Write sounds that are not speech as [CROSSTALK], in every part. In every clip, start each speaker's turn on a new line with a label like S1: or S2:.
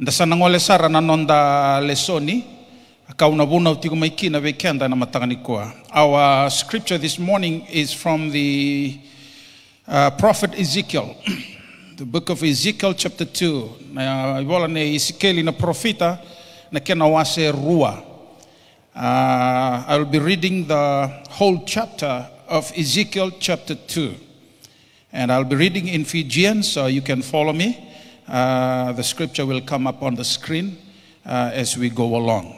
S1: da sanangole sara nanonda lesoni kaunabuna utigumaikina vekenda na matanganikoa our scripture this morning is from the uh, prophet ezekiel [CLEARS THROAT] the book of ezekiel chapter 2 na ibola ne ezekiel ina profita na kena wase rua uh, i will be reading the whole chapter of ezekiel chapter 2 and i'll be reading in fijian so you can follow me uh, the scripture will come up on the screen uh, as we go along.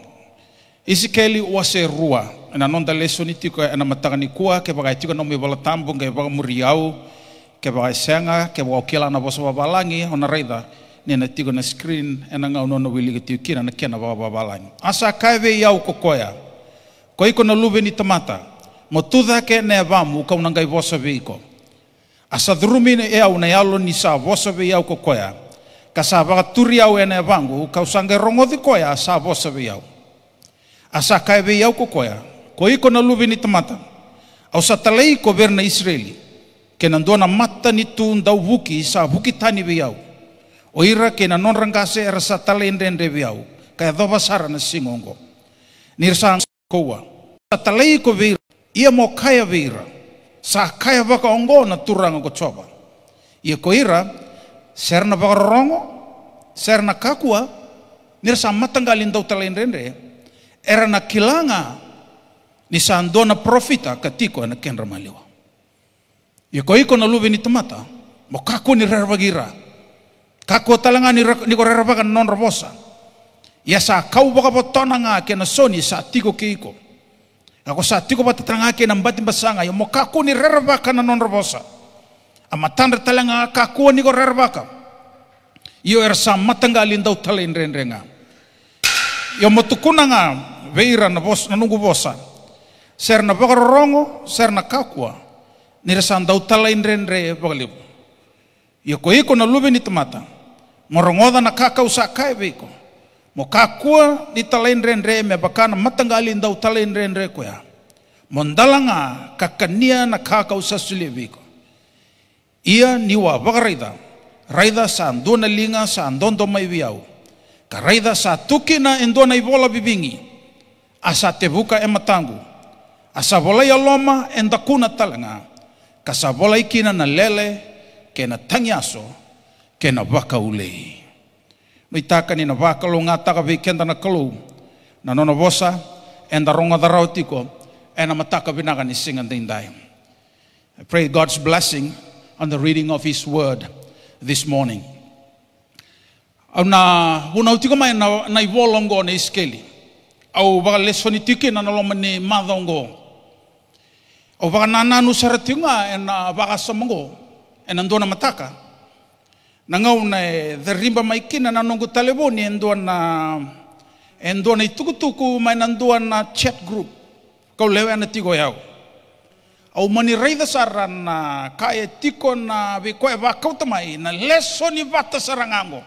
S1: Isikeli wase rua, na nonda leso ni tiko na matangani kua ke bagai tiko nomi bala tambung ke bagai muriau kebaga senga kebaga bagai kila na bosa babalangi ona reida ni na tiko na screen ena ngau nono wili ke tiko kina na kena babalangi. Asa kaive yau kokoya, koi kona lube ni tamata, motuda ke ne vamu kaunangai bosa veiko. Asa drumi ne eau na yalo ni sa bosa ve yau kokoya. kasaba turi au ene vangu kausange rongodhi koya sa vosa viau asa kai viau ko koya ko iko na luvi ni tamata au satalei ko verna israeli ke na dona mata ni tu ndau vuki sa vuki tani viau o ira ke na non rangase era sa talei ndende viau kai na singongo nirsa kowa sa talei ko vira ia mo kaya sa kaya vaka ongo na turanga ko choba ia ko ira serna rongo, serna kakua, nir sama tanggalin tau talain rende, era na kilanga, ni sando na profita katiko na ken ramaliwa. koi ko na lubi ni tamata, mo kakua ni bagira, kako talanga ni, ni ko bagan non rabosa. Ya sa kau baka potona nga kena soni sa tiko keiko. Ako sa tiko patatanga kena mbatin basanga, ya mo kako ni na non rabosa ama tandra talanga ka kua nigo rarbaka io era sa matanga lindau tala Iyo io nga veira na bos na nungu bosa ser na rongo, ser na kakua nira sa ndau tala inrenre bagalibu io ko iko na lube ni tamata Morongoda na kakau sa kai veiko mo kakua ni tala inrenre me bakana matanga lindau tala inrenre koya mondalanga kakania na kakau sa veiko. Ia niwa wakaraida. Raida sa andua na linga sa andondo may wiyaw. Karaida sa tukina indua na ibola bibingi. Asa tebuka e Asa volai aloma endakuna talanga. Kasa volai kina na lele kena tangyaso kena waka ulei. Noi takani na waka lo ngata ka vikenda na kalu. Na nono vosa enda ronga darautiko. Ena mataka binaka ni singan dindai. I pray God's blessing On the reading of His Word this morning. Na unautika mai na na iwolongo na iskeli. Au baga lesoni tiki na naloma ne madongo. Au baga na nanu saratunga en baga samongo en na mataka. Nangau na the rimba mai kina na nongo na endona na itukutuku mai nandua na chat group. Kau lewe na tigo yao au mani raitha sara na kae tiko na vekoe vakauta mai na leso ni vata sarangago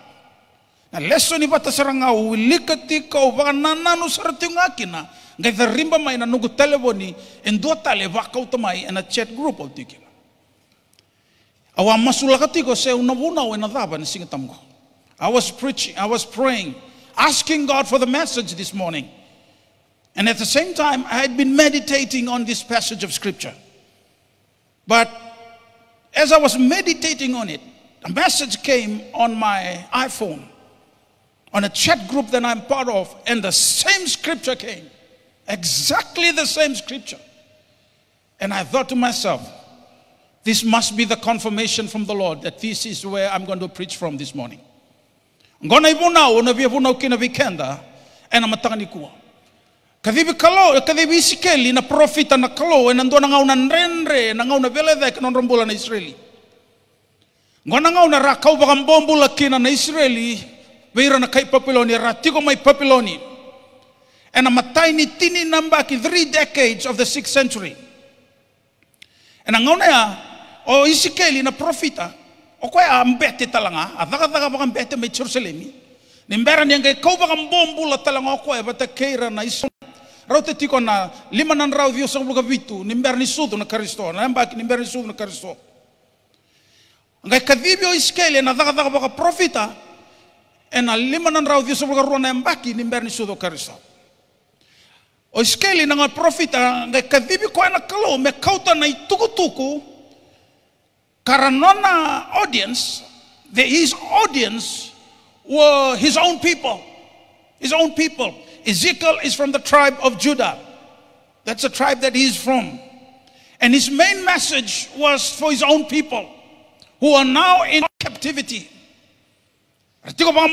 S1: na leso ni vata saranga u ilika tika u vaganananu saratingo akina gai tarimba mai na nugu telefoni en dua tale vakauta mai na chat group au tikila awa masulaka tiko se unavuna au ena dhava ni singatamgo I was preaching, I was praying, asking God for the message this morning. And at the same time, I had been meditating on this passage of scripture. But as I was meditating on it, a message came on my iPhone, on a chat group that I'm part of, and the same scripture came. Exactly the same scripture. And I thought to myself, this must be the confirmation from the Lord that this is where I'm going to preach from this morning. And I'm Kadhibi kalo, kadhibi isikeli na profita na kalo, e na ndo na ngau na nrenre, na ngau na veledhek na nrombula na Israeli. Ngona ngau na rakau baka mbombula kina na Israeli, veira na kai papiloni, ratiko mai papiloni. And e a mataini tini namba ki three decades of the sixth century. And ang ngau na ya, o isikeli na profita, o kaya mbete talanga, a dhaka-dhaka baka ambete may Jerusalemi. Nimbera ni angai kau baka mbombula talanga o kaya, bata keira na Israeli. Rau te tiko na lima nan rau vio sang luka vitu ni mber ni sudu na karisto na mbaki ni mber ni sudu na karisto. Ngai o iskele na dhaga dhaga baka profita ena lima nan rau vio sang luka ruana mbaki ni mber ni sudu karisto. O iskele na ngai profita ngai kadhibio kwa na kalo me kauta na ituku tuku karanona audience the his audience were his own people his own people Ezekiel is from the tribe of Judah. That's the tribe that he's from. And his main message was for his own people who are now in captivity. And er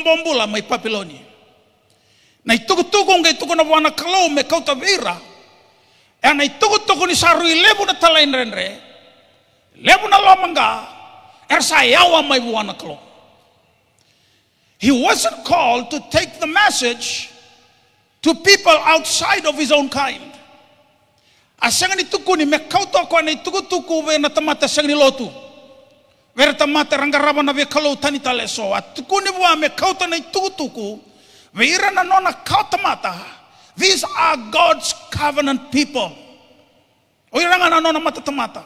S1: He wasn't called to take the message to people outside of his own kind. Asang ni tuku ni mekauto ko ni tuku tuku we na tamata sang lotu. Wera tamata rangaraba na we kalau tani taleso. At tuku ni bua mekauto ni tuku tuku. We ira na nona kautamata. These are God's covenant people. O ira na nona matatamata.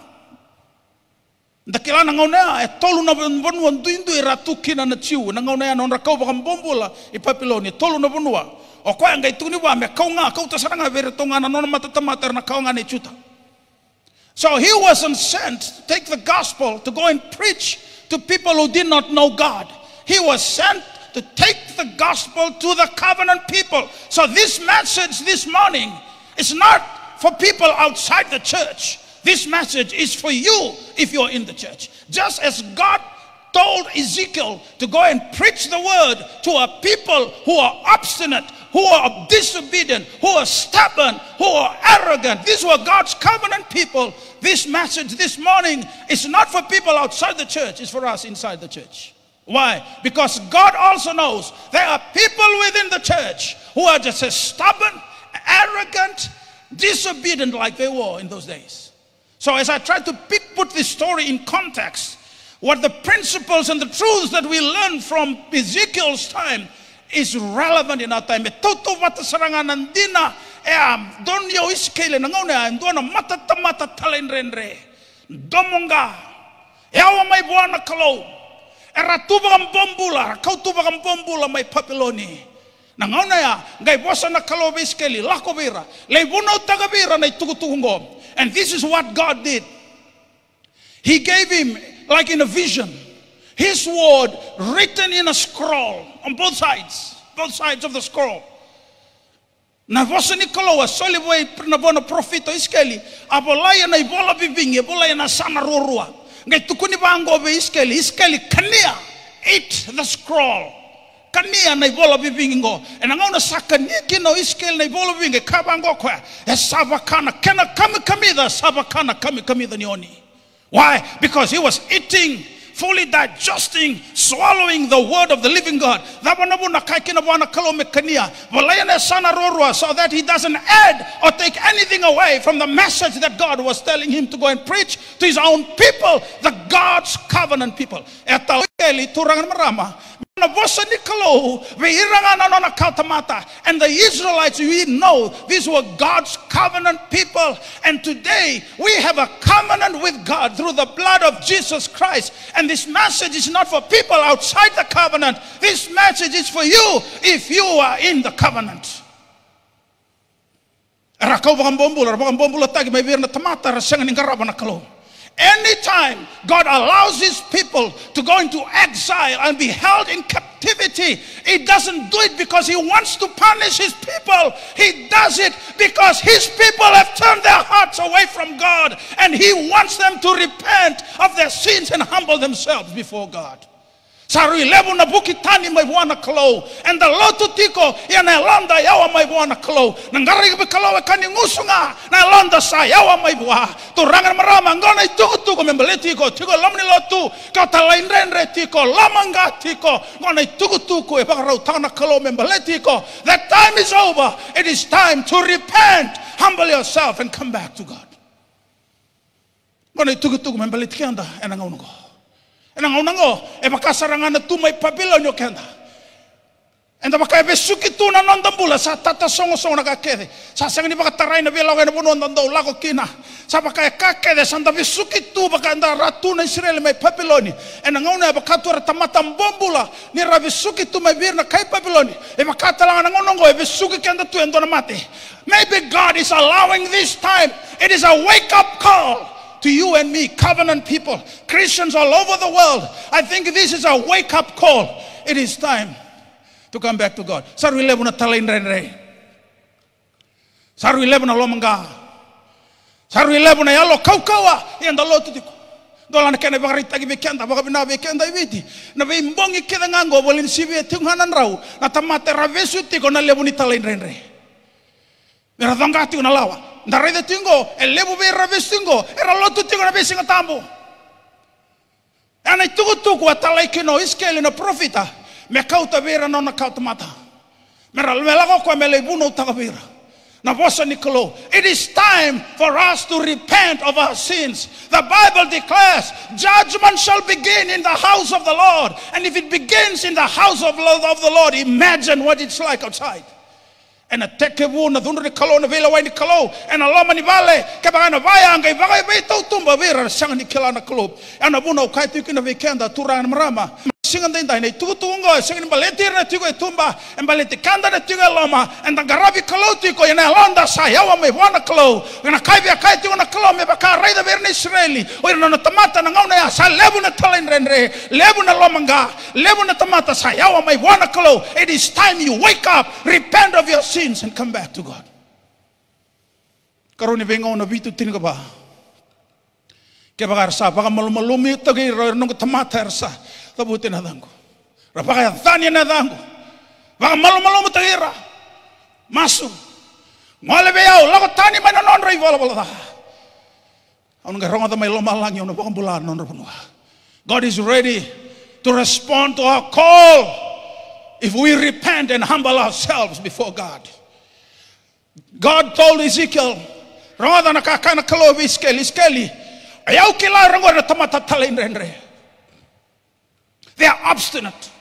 S1: Dakila na ngauna e tolu na bonua nduindu e ratu kina na tiu na ngauna ya nona kau bakam bombola i papiloni tolu na bonua o ngai tuni wa me kau vere tonga na nona na ne chuta. So he wasn't sent to take the gospel to go and preach to people who did not know God. He was sent to take the gospel to the covenant people. So this message this morning is not for people outside the church. This message is for you if you're in the church. Just as God told Ezekiel to go and preach the word to a people who are obstinate, who are disobedient, who are stubborn, who are arrogant. These were God's covenant people. This message this morning is not for people outside the church, it's for us inside the church. Why? Because God also knows there are people within the church who are just as stubborn, arrogant, disobedient like they were in those days. So as I try to put this story in context, what the principles and the truths that we learn from Ezekiel's time is relevant in our time. Toto wata serangan nandina eh am don yo iskele na ngone am mata tamata talen renre. Domonga e awa mai buana kalau e ratuba bombula kau tubagam bombula mai papiloni. Na ngone ya ngai bosa na kalau be iskele lako bira lei tagabira na tuku tungo. And this is what God did. He gave him like in a vision. His word written in a scroll on both sides, both sides of the scroll. Na vosa Nicolau, soli voi na vona profito iskeli, abolaya na ibola bivingi, abolaya na sana rorua. Ngai tukuni vango be iskeli, iskeli kania, eat the scroll. Kania na ibola bivingi ngo, and ngau na sakaniki no iskeli na ibola bivingi, kabango kwa, e sabakana, kena kami kamida, sabakana kami kamida nioni. Why? Because he was eating fully digesting, swallowing the word of the living God. So that he doesn't add or take anything away from the message that God was telling him to go and preach to his own people, the God's covenant people. Eli turangan marama. Na vosa nikalo veirangana nona katamata. And the Israelites, we know these were God's covenant people. And today we have a covenant with God through the blood of Jesus Christ. And this message is not for people outside the covenant. This message is for you if you are in the covenant. Rakau bakam bombul, rakau bakam bombul tagi may bir na tamata rasang ning kalau. Anytime God allows his people to go into exile and be held in captivity, he doesn't do it because he wants to punish his people. He does it because his people have turned their hearts away from God and he wants them to repent of their sins and humble themselves before God. Shauri levu na tani maivuana klo and the lotu tiko ya na landa yawa maivuana kalau nangari be kalau kani ngusunga na landa sa yawa maivua turangan marama ngona itutu ko membeleti tiko tiko lamni lotu ka talain re tiko lamanga tiko ngona itutu ko e bakarau tana kalau membeleti ko that time is over it is time to repent humble yourself and come back to God ngona itutu ko anda enangaunuko Nangaw-nangaw, oh, e eh, baka sarangan na tumay pabila nyo kenda. Enda baka ebe tu na nondambula sa tata songo songo na kakede. Sa sang ni baka taray na bilaw na puno nandaw lako kina. Sa baka e kakede sa ndabi sukitu baka anda ratu na Israel may papiloni. Enda ngauna baka tuar tamatang bombula ni eh, rabi sukitu may bir na kay papiloni. E eh, baka talangan ng nongo oh, ebe sukik enda tu endo na mati. Maybe God is allowing this time. It is a wake up call. to you and me, covenant people, Christians all over the world. I think this is a wake up call. It is time to come back to God. Sarwile muna talain ren re. Sarwile muna lomanga. Sarwile muna yalo kaukawa. Yanda lo tutiko. Dolan kene bagarita gi bekenda bagabina bekenda ibiti. Na be mbongi keda ngango bolin sibe tunghanan rau. Na tamate ravesu tiko na lebuni talain ren re. Mira dongati lawa narede tingo e lebu be ra vesingo e lotu tingo na vesinga tambo ana tuku tuku atalai kino iskele na profita me kauta vera no na kauta mata me ra me lago ko me lebu no taka vera na vosa nikolo it is time for us to repent of our sins the bible declares judgment shall begin in the house of the lord and if it begins in the house of the lord imagine what it's like outside and ena teke na thundu ni kalo na vela wai ni kalo ena loma ni vale ke ba na vai anga i vai vai tau tumba vera sanga ni kila na And a vuna ukai tuki na vikenda turan marama singan tin dai nei tu tu ngo singan ba letir na tigo tumba en ba leti kanda na tigo loma en da garabi kolo ti ko ena londa sa ya wa me wana kolo na kai bia kai ti na kolo me ba ka rei da verne israeli o na na tamata na ngau na ya sa lebu na talen ren re lebu na lomanga lebu na tamata sa ya wa me wana kolo it is time you wake up repent of your sins and come back to god karone venga ona bitu tin ka ba ke bagar sa baga malmalumi tagi roi nong tamata sa tabute na dhangu rapaka dhani na dhangu vaka malu malu mutagira masu ngale be yau lako tani mana non rei vola vola dhaha on ga ronga mai loma langi bulan non God is ready to respond to our call if we repent and humble ourselves before God. God told Ezekiel, Ronga na kakana kalovi iskeli iskeli. Ayau kila rongo na tamata tala inrenre. They're obstinate.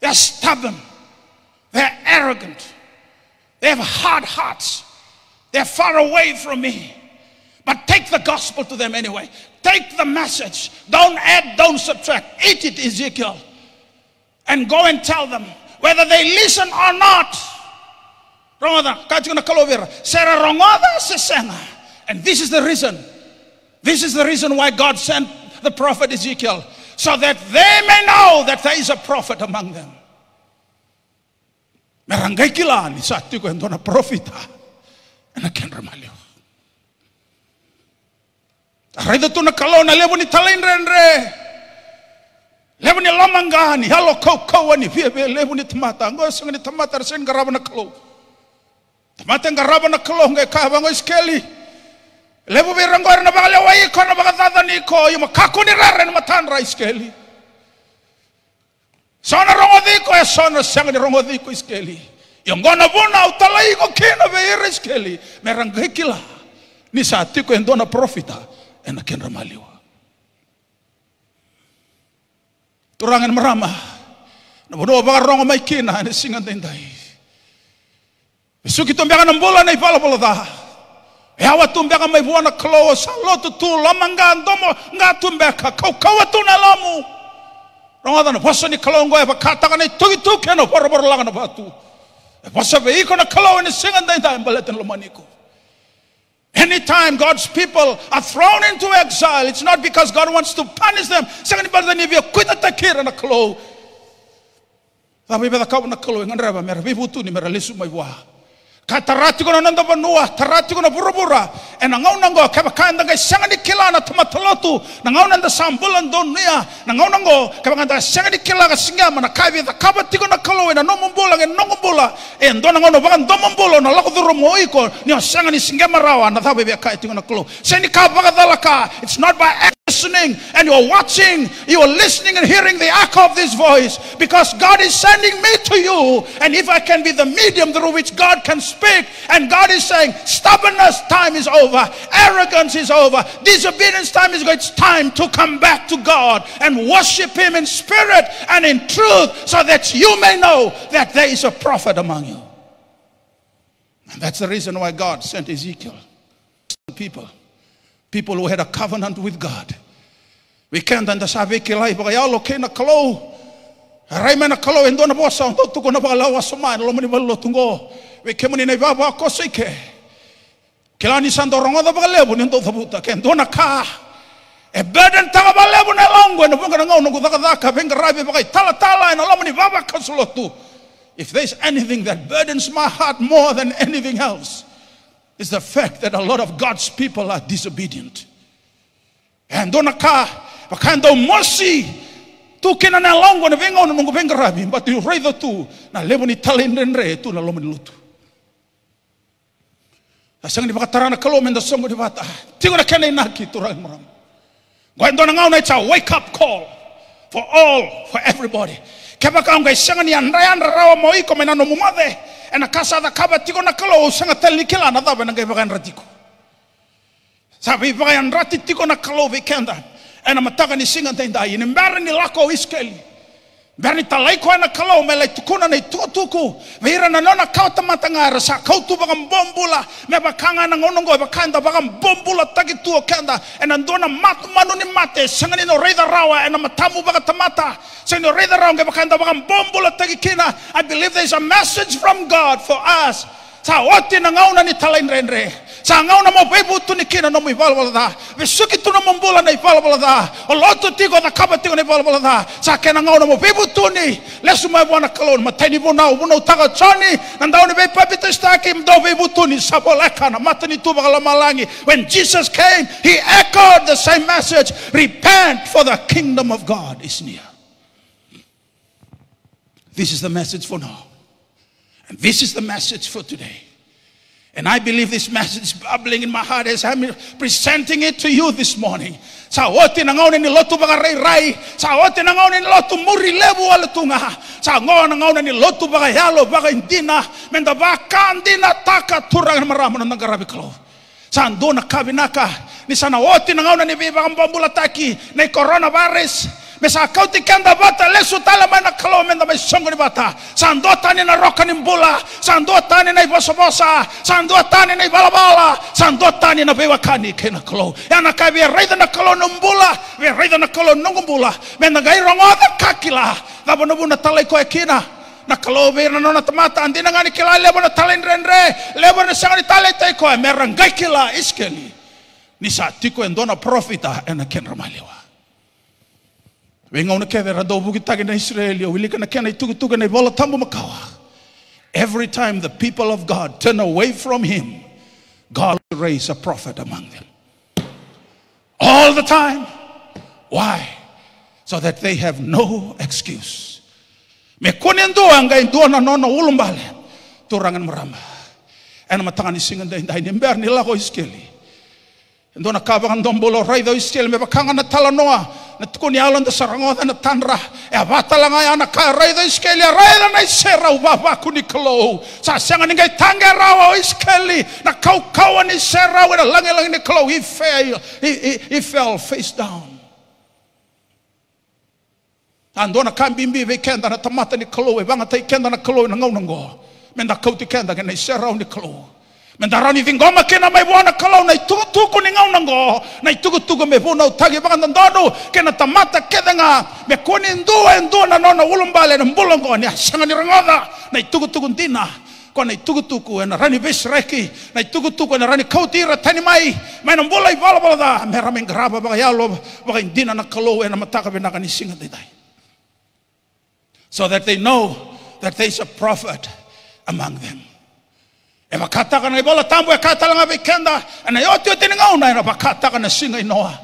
S1: They're stubborn. They're arrogant. They have hard hearts. They're far away from me. But take the gospel to them anyway. Take the message. Don't add, don't subtract. Eat it, Ezekiel. And go and tell them whether they listen or not. And this is the reason. This is the reason why God sent the prophet Ezekiel. so that they may know that there is a prophet among them. Naranggay kila ni sa ko ando na profita ah. na ken ramalyo. Aray to na kalaw na lebo ni talain renre. Lebo ni lamangga ni halo kau ni fiebe lebo ni tamata. Ngo sang ni tamata sen garaba na kalaw. Tamata garaba na kalaw ngay kahabang ngay skeli. levuvira ngori na vakale wa na vakazadza ni ko yima khakhu ni rere matan mathandra sona rongodhiko ya sona sanga ni rongodhiko isikeli yongona vuna utala yiko khina veyira isikeli merangekila ni sa tiko endona profita ena kenra maliwa turangen merama na bodo vakari rongo maikina ni singa ndaindai Besuk itu mbyangan na ipala pala dah hewa tumbeka mai vuana kaloa salotu tu lamanga ndomo nga tumbeka kau kawa tu na lamu ni kaloa ngoe pa kataka ni tuki tu keno poroboro langa na batu vosa ve iko na kaloa ni singa ndai ndai mbaletan lomaniko Anytime God's people are thrown into exile, it's not because God wants to punish them. Second, but then if you quit at the kid and a clow, that we better come and a clow ni never, we put to kataratigo na nanda banua taratigo na burubura e ena ngau nanggo kaba kanda ga di kila na tuma tolotu na nanda sambulan donia na ngau nango kaba siang di kila ga singa mana kavi da kaba tiko na kalo ena no mumbula nge no mumbula e ndo na ngau no rawa, do na lako duro mo iko ni singa marawa na tabe be na kalo seni kaba ga dalaka it's not by listening and you're watching, you're listening and hearing the echo of this voice because God is sending me to you. And if I can be the medium through which God can speak, and God is saying, stubbornness time is over, arrogance is over, disobedience time is going, it's time to come back to God and worship Him in spirit and in truth so that you may know that there is a prophet among you. And that's the reason why God sent Ezekiel to people people who had a covenant with God. Wikenda nda sabiki lai baka yalo kena kalau. Rai mena kalau endo na and don't na bala wasuma lo mani balo tungo. Wikemuni na baba kosike. Kilani sando rongo da baka lebo nendo thabuta kendo na ka. baba If there's anything that burdens my heart more than anything else, is the fact that a lot of God's people are disobedient. And kind of mercy tu kena na longo na venga na nungo venga rabi but you rather tu na lebo ni talenden re tu na lomani lutu. Asang di bakatarana kalau menda songo di bata ah, tigo na kena inaki turang maram. Gwendo na ngau na it's a wake up call for all for everybody kebakanga isanga ni andaya ndrawa moi ko mena no mumade ena kasa da kaba tiko na kalo usanga telni kila na da bena kebaka ndratiko sabi baka ndrati tiko na kalo vikenda ena mataga ni singa tenda ni mbara ni lako iskeli Dari talai ko na kalau melai tukuna nei tuku Vira na nona kau tamatanga ra sa kau tu bagam bombula me bakanga na ngono go bakanda bagam bombula taki tu kenda ena ndona mat manu ni mate sangani no reda rawa ena matamu baga tamata sangani no reda rawa bakanda bagam bombula taki kina I believe there is a message from God for us sa oti na ngauna ni talai renre Sanga na mo bebu tu ni kina na mo ival wala da. Vesuki tu na mombula na ival wala da. O tigo na kaba tigo na ival wala da. Sa kena ngau na mo bebu tu ni. Lesu mai wana kalon ma tani bu na u na utaga chani. Nandau ni bebu papi testaki mdo bebu tu ni saboleka na ni tu bagala malangi. When Jesus came, he echoed the same message. Repent for the kingdom of God is near. This is the message for now. And this is the message for today. And I believe this message is bubbling in my heart as I'm presenting it to you this morning. Sa oti na ngaw ni lotu baga rai Sa oti na ngaw ni lotu muri lebu ala tunga. Sa ngaw na ngaw ni lotu baga yalo baga indina. Menda baka indina taka turangan maramana ng garabi kalaw. Sa ando na kabinaka. Ni sana oti na ngaw ni bibaga mbambula taki. Na coronavirus. Mesa kau tikan mesakautikianda bata lesu talamana kalomenda mai songoni bata sandua tani na roka ni mbula tani na ibosabosa sandua tani na ibalabala sandua tani na bewakani kena kalo yana kai be reida na kalo numbula be reida na kalo nungumbula menda gai rongoda kakila dabona buna talai koe kina na kalau bira nona temata, andi na ngani kila lebo na talen renre lebo na sangani talen tai koe meranggai kila iskeli Nisa tiko endona profita ena ken ramalewa Venga una keve rado buki taki na Israeli. Wilika na kena ituku tuku na ibola tambu makawa. Every time the people of God turn away from him, God will raise a prophet among them. All the time. Why? So that they have no excuse. Mekone ndoa ngai ndoa na nono ulumbale. Turangan meramba. Ena matangan isingan dai dai nember nila ko iskeli. Ndo na kabangan don bolo rai do isel me bakangan na talanoa na tukuni alon da sarangoda na tanra e avatala ngai ana ka rai do iskeli rai da na isera u ba kuni klo sa sanga ni ngai rawa iskeli na kau kau ni sera we lange lange ni klo he fell he, he, he fell face down ando na kambimbi ve kenda na tamata ni klo e vanga tai kenda na klo na ngau na ngo menda kau ti kenda ngai sera ni klo kena mai wana kalau nai tuku tuku ni ngau nango nai tuku tuku me kena tamata kedenga me ndua ndua na nona ni rangoda nai tuku tuku ko nai tuku tuku rani bes reki nai tuku tuku rani tani mai mai bala bala da me graba baga yalo baga ndina na kalau mataka singa dai so that they know that there is a prophet among them e makataka na i bola tambu e ya katalanga kenda e na yote yote ngauna e na ya, pakataka na singa inoa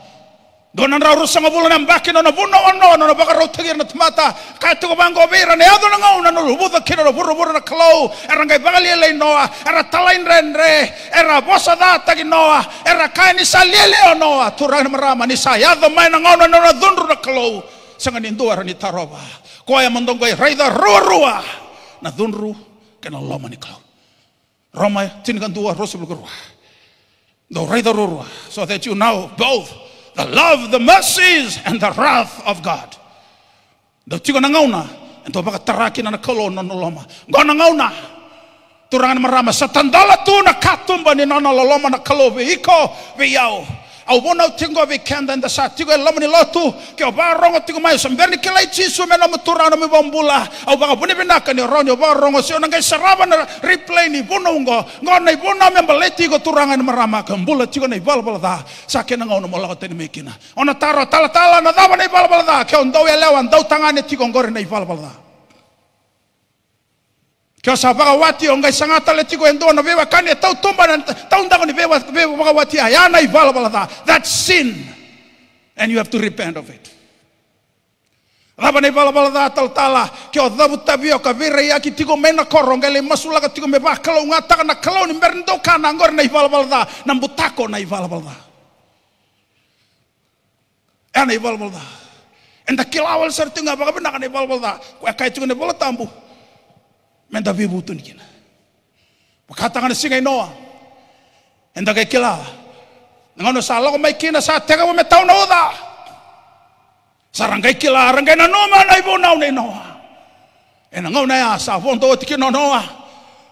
S1: dona na rusa nga bula na mbaki na vuno ono nona baka rautagi na tamata katuko bango vira na yado na ngauna na rubutha kira na buru buru na kalau e ranga i baga inoa e ra talain renre e ra bosa dhatagi noa e ra kai nisa liele o noa turana marama nisa yado mai na ngauna na na dhundru na kalau sanga nindua taroba koa ya mandongo i raitha rua rua na kena loma ni kalau Roma tinikantua rosublukura. The raidarurua. So that you know both the love, the mercies, and the wrath of God. The tikanangauna and to baka taraki na kolo no noloma. Gonangauna. Turangan marama satandala tu na katumba ni nana loma na kalo veiko veyao. au bona tingo vi kenda nda sa tigo e lamani lotu ke o ba tigo mai so mberni ke lai tisu me na mutura na mi bombula au ba bune bina ka ni ronyo ba rongo se ona ngai saraba na replay ni bona ungo ngona i bona me baleti go turanga na marama ka mbula tigo nei bal bal da sa ke na ngona mola tani me kina ona taro tala tala na dava nei bal bal da ke ondo e lewa ondo tanga ne tigo ngore nei bal bal da Kyo sabaga wati ongai ngai sangata le tiko endo na bewa kane tau tomba na tau ndako ni bewa bewa baga wati i vala that sin. And you have to repent of it. Raba nei vala bala tha tau tala kyo zabu tabio ka vira ya ki tiko mena koro ngai le masula ka tiko meba kalo na kalo ni merendo ka na angore vala bala na mbutako nei vala bala tha. Ana i vala vala e Enda kilawal sartu ngapa waka pina ka nei vala bala tha. Kwa kai tambu men da vivu tun kina pakatanga singa inoa enda kai kila ngano sa logo mai kina sa tega me tau na oda sarangai kila rangai na no ma nai bo na ne noa ena ngau na ya sa noa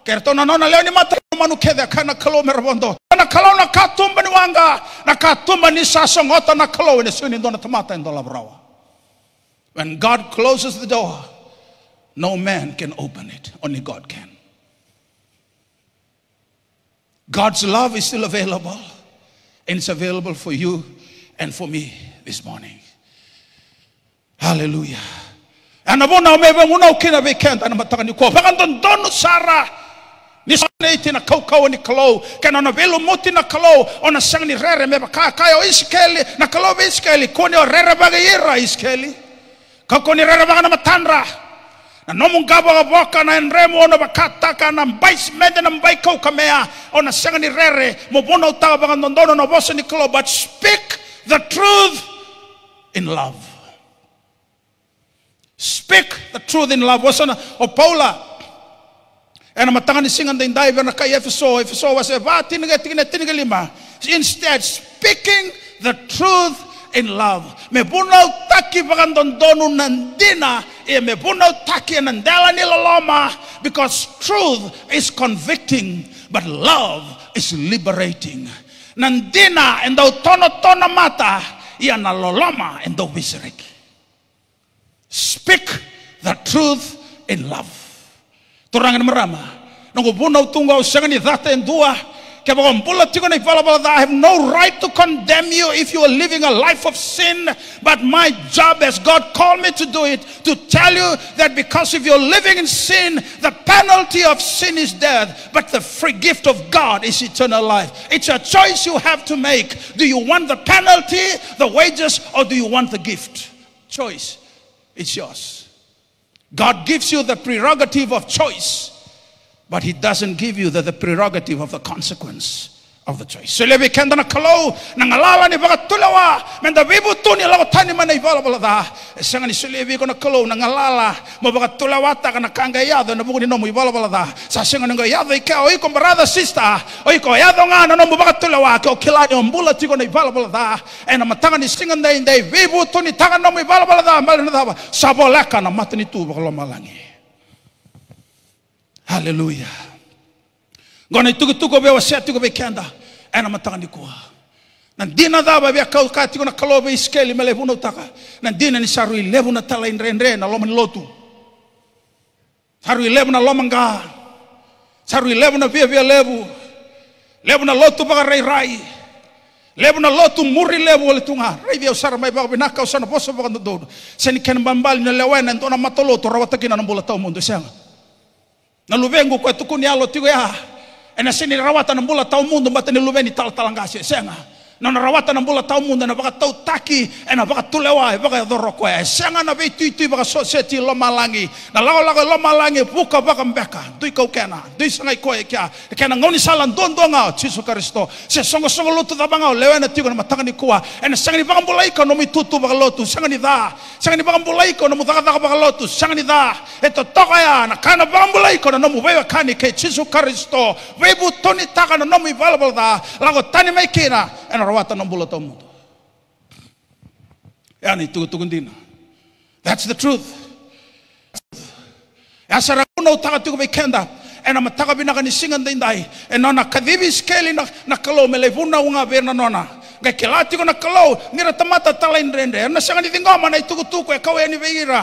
S1: kertona na leo ni mata manu kede kana kalo merbondo Kana kalo na katumba ni wanga na katumba ni songota na kalo ni suni ndona tamata ndola brawa when god closes the door No man can open it, only God can. God's love is still available, and it's available for you and for me this morning. Hallelujha. Ano mo na umebe mo na ukina weekend ano matangani ko. Pakan don don sara ni sana iti na kau kau ni kalau kena na velo moti na kalau ona sang ni rere meba ka kaya iskeli na kalau iskeli kone o rere baga ira iskeli kau kone rere baga na matandra na nomu gaba wa waka na enremo ona bakataka na mbai simende na mbai kauka mea ona sangani rere mo bona utawa baka nondono na bosa nikolo but speak the truth in love speak the truth in love wasana o Paula ena matangani singan da indai berna kai Efeso Efeso wase va tiniga tiniga tiniga lima instead speaking the truth in love. Mepunaw taki pagandondonu nandina. E eh, mepunaw taki nandela nilaloma. Because truth is convicting, but love is liberating. Nandina and the tono mata. Ia naloloma and the wisirik. Speak the truth in love. Turangan merama. Nungupunaw tungaw sangan ni dhata and dua. I have no right to condemn you if you are living a life of sin. But my job, as God called me to do it, to tell you that because if you're living in sin, the penalty of sin is death, but the free gift of God is eternal life. It's a choice you have to make. Do you want the penalty, the wages, or do you want the gift? Choice. It's yours. God gives you the prerogative of choice but he doesn't give you the, the prerogative of the consequence of the choice. So Sila weekend na kalaw, nangalala ni baga tulawa, menda vibu tu ni lao tani man available da. Sanga ni sila ko na kalaw, nangalala, mo baga tulawa ta ka nakangayado, na bukuni no mo available da. Sa sanga nang gayado ikaw, oi ko brother sister, oi ko yado nga na no baga tulawa, ko kilani on bullet ko na available da. And ang matanga ni singan day day, vibu tu ni tangan no mo available da, malin da. Saboleka na matani tu baga lomalangi. haleluya ngona itugitugo bia wasiatigo bikenda ena mataganikuwa na dina daba bia kau katigo na kalobe iskeli melevu na utaka na dina ni saru ilevu na tala indrendre na loman lotu saru ilevu na loman ga saru ilevu na via via levu levu na lotu baka rai rai levu na lotu muri levu ole tunga rai via usara mai baka binaka usana posa baka ndododo seni ken na lewena ndona matoloto rawatakina nambula tau mundu senga na luvengo koe tuku ni alo tigo ya ena sini rawata na mbula tau mundu mbata ni luveni tala tala senga nana rawata na bula taumu munda na baka tau taki e na baka tulewa e baka yadoro kwe e sanga na vei tui tui baka soseti loma langi na lago lago e loma langi buka baka mbeka dui kau kena dui sangai kwe kia e kena ngoni salan don don ngao chisu karisto se songo songo lotu da banga lewe na tigo na matangani kua e na ni baka mbula ika no tutu baka lotu sanga ni da sanga ni baka mbula ika nomu mutaka daka baka lotu sanga ni da e to toka ya na kana baka mbula ika na no kani ke chisu karisto vebu toni taka na no mi da lago tani mai kina e na తర్వాత నంబుల తమ్ముడు yani tugutugundina that's the truth asara kuno tagatugu bekenda ena mataga binaga ni singanda indai ena na kadivi skeli na na kalo melevuna unga berna nona ga kelati na kalo ngira tamata tala indrende na sanga ni dingoma na tugutuku e kawe ni beira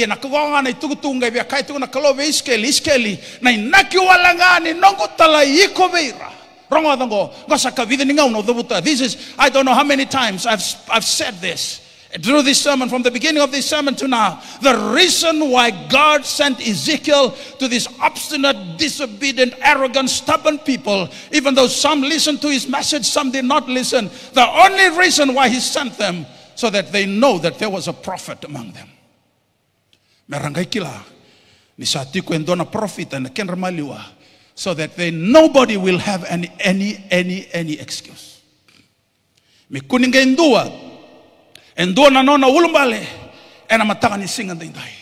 S1: ia na kugonga na tugutunga bia kai tugu na kalo be skeli skeli na inaki walanga ni nongo tala iko beira this is, I don't know how many times I've, I've said this through this sermon, from the beginning of this sermon to now, the reason why God sent Ezekiel to this obstinate, disobedient, arrogant, stubborn people, even though some listened to his message, some did not listen, the only reason why he sent them so that they know that there was a prophet among them. Merangai kila, ni sa tiku na prophet and ken so that they, nobody will have any, any, any, any excuse. Mikuningeinduwa, endua na nona ulumbale, ena matanga ni singa ndindai.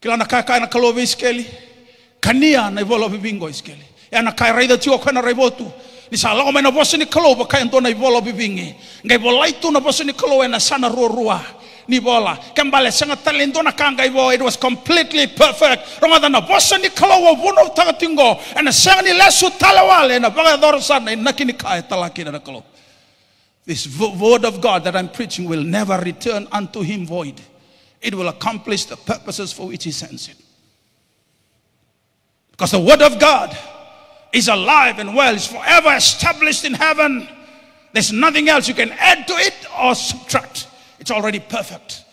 S1: Kila na kaka na kalove iskeli, kania na ivolo vivingo iskeli. Ena kai raida tiwa kwena raivotu, ni sa lao mena vosi ni kalova kai endua na ivolo vivingi. Ngai volaitu na vosi ni kalova na sana rua rua nibola kembali sanga talindona kanga ibo it was completely perfect ramadan na bosa ni kalawa wono tagatingo and sanga ni lesu talawale na baga dor na nakini kai talakina na kalo this word of god that i'm preaching will never return unto him void it will accomplish the purposes for which he sends it because the word of god is alive and well it's forever established in heaven there's nothing else you can add to it or subtract it's already perfect.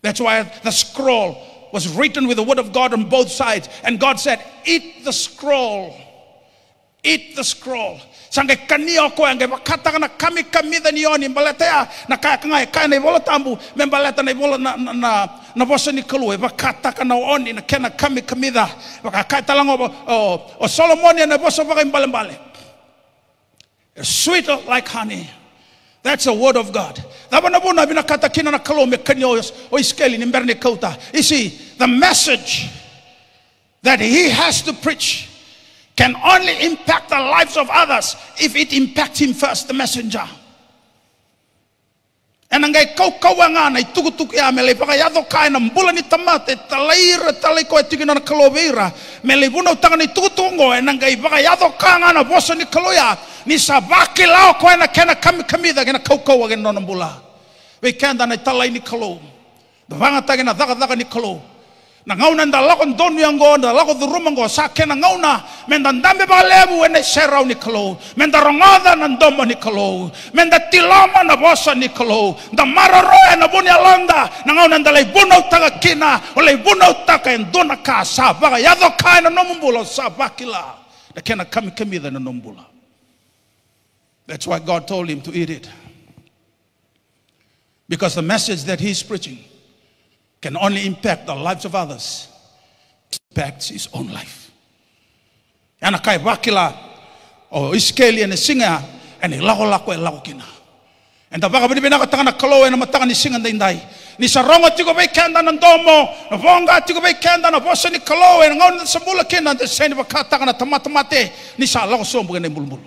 S1: That's why the scroll was written with the word of God on both sides. And God said, Eat the scroll. Eat the scroll. sangekania okoe angevakatakana kami kamithe nioni mbaletea na kaakanga ekae na ivolo tambu me mbaleta na ivolo na, na, na, na voso ni kalue vakatakana oni na kena kami kamitha vakakae talago o, o Solomon na ana voso vakai mbalembale sweet like honey that's the word of God. You see, the message that he has to preach can only impact the lives of others if it impacts him first, the messenger. enangai kau kawanga itu tukutuk ya mele paka yado kai na mbula ni tamate talaira talai ko e itu na kalobeira mele buna utanga ni enangai paka yado kanga na boso ni keloya ni sabaki lao kau enak kena kami kami da kena kau kawaga na mbula we kenda na talai ni kalo da vanga tagi na daga daga ni kalo Ngauna ndala kon donya ngo, nda ko duruma ngo, sake nangauna, menda ndambe balebu ene serau ni kalo, menda rongada nandomo ni kalo, menda tilama na bosa ni kalo, nda mararo na buni alanda, nangauna nda ibuna utaka kina, ole ibuna utaka endona ka sabaga, yado ka na nomumbula sabakila, na kena kami kami na nomumbula. That's why God told him to eat it. Because the message that he's preaching can only impact the lives of others, it impacts his own life. And a kai wakila, o iskeli and a singer, and a lago lako e lago kina. And the wakabini binaka tangana kalo and a matanga ni singa ndai. Ni sarongo tiko bay kenda ng domo, na vonga tiko bay kenda na bosa ni kalo and ngon sa mula kina, the same wakatanga na tamatamate, ni sa lago sombong mulmulu.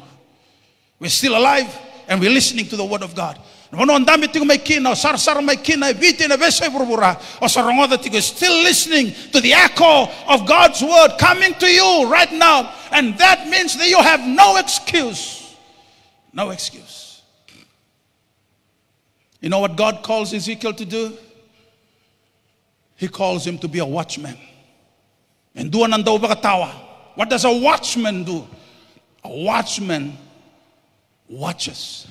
S1: We're still alive and we're listening to the word of God. Vono andami tigo mai kina, sar sar mai kina, viti na vesa burbura. O sarongoda tigo still listening to the echo of God's word coming to you right now. And that means that you have no excuse. No excuse. You know what God calls Ezekiel to do? He calls him to be a watchman. And do ananda ubakatawa. What does a watchman do? A watchman watches.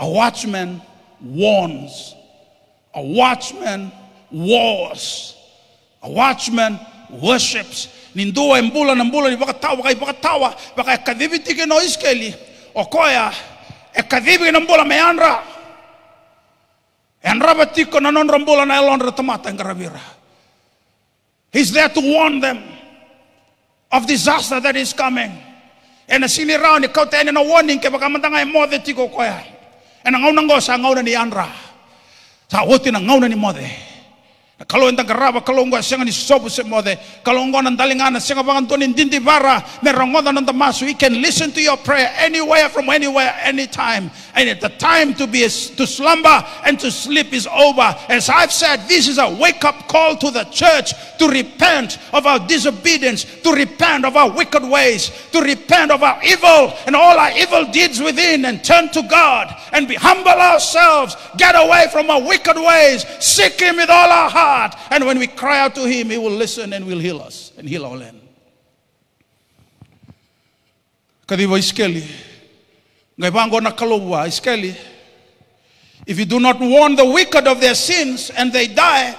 S1: A watchman warns. A watchman wars. A watchman worships. Nindu ay mbula na mbula ibakatawa kay ibakatawa baka kadhibiti ke no iskeli okoya e kadhibi na mbula meandra. And rabatiko na non rambula na elondra tamata ngaravira. He's there to warn them of disaster that is coming. And a sini round ni kauta ene na warning ke baka mandanga e tiko koya. Enang aw nang go sa ngaw na ni Andra. Sa wotin ang ngaw na ni Mode. Kalau entang keraba, kalau enggak sengan di sobu semode, kalau enggak nandalingana, sengan bangan tunin dinti bara, merongotan nanta masu. He can listen to your prayer anywhere, from anywhere, anytime. And at the time to be to slumber and to sleep is over. As I've said, this is a wake-up call to the church to repent of our disobedience, to repent of our wicked ways, to repent of our evil and all our evil deeds within, and turn to God and be humble ourselves, get away from our wicked ways, seek Him with all our heart heart. And when we cry out to Him, He will listen and will heal us and heal our land. Kadiwa iskeli. Ngaibango nakalowa iskeli. If you do not warn the wicked of their sins and they die,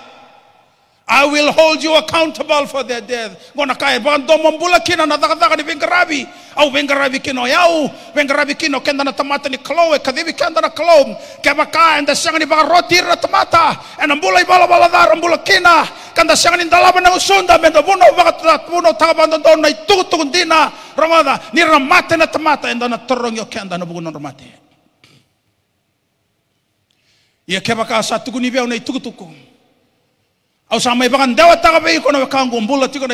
S1: I will hold you accountable for their death. Ngona kai bando mambula kina na daga daga ni vengarabi. Au vengarabi kino yau. Vengarabi kino kenda na tamata ni kloe. Kadivi kenda na kloe. Keba kai enda siang ni baga roti na tamata. Ena mbula i bala bala dar mbula kina. Kanda siang ni dalaba na usunda. Mendo buno baga tat buno taga bando don na itutukun dina. Ramada ni ramate na tamata. Enda na torong yo kenda na bugun ramate. Ia keba kai satu guni biau na itutukun. Au sa mai taka bei kona tiko